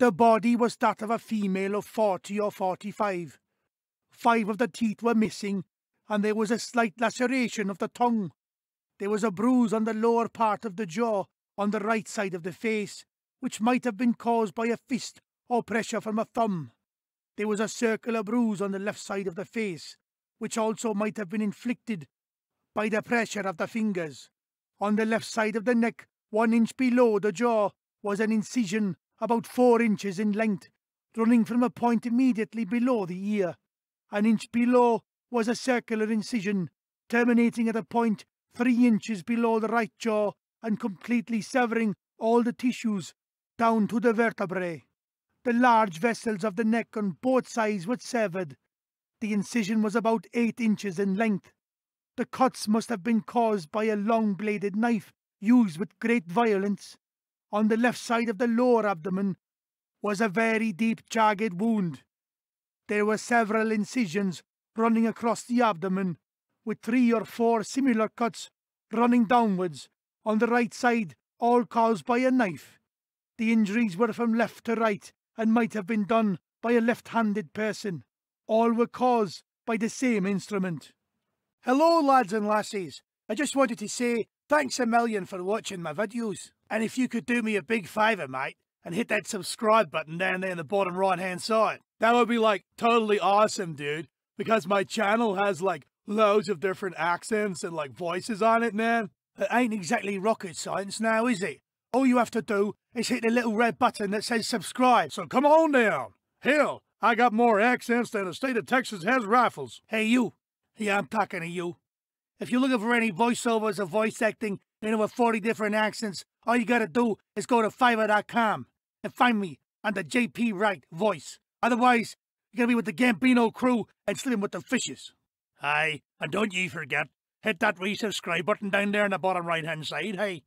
The body was that of a female of forty or forty-five. Five of the teeth were missing, and there was a slight laceration of the tongue. There was a bruise on the lower part of the jaw, on the right side of the face, which might have been caused by a fist or pressure from a thumb. There was a circular bruise on the left side of the face, which also might have been inflicted by the pressure of the fingers. On the left side of the neck, one inch below the jaw, was an incision about four inches in length, running from a point immediately below the ear. An inch below was a circular incision, terminating at a point three inches below the right jaw and completely severing all the tissues down to the vertebrae. The large vessels of the neck on both sides were severed. The incision was about eight inches in length. The cuts must have been caused by a long-bladed knife used with great violence on the left side of the lower abdomen was a very deep jagged wound. There were several incisions running across the abdomen, with three or four similar cuts running downwards on the right side, all caused by a knife. The injuries were from left to right and might have been done by a left-handed person. All were caused by the same instrument. Hello, lads and lassies. I just wanted to say Thanks a million for watching my videos. And if you could do me a big favour, mate, and hit that subscribe button down there in the bottom right hand side. That would be like totally awesome, dude, because my channel has like loads of different accents and like voices on it, man. It ain't exactly rocket science now, is it? All you have to do is hit the little red button that says subscribe. So come on down. Hell, I got more accents than the state of Texas has rifles. Hey, you. Yeah, I'm talking to you. If you're looking for any voiceovers or voice acting in over 40 different accents, all you gotta do is go to fiverr.com and find me on the JP Wright voice. Otherwise, you're gonna be with the Gambino crew and slimming with the fishes. Aye, and don't ye forget, hit that resubscribe button down there on the bottom right hand side, hey?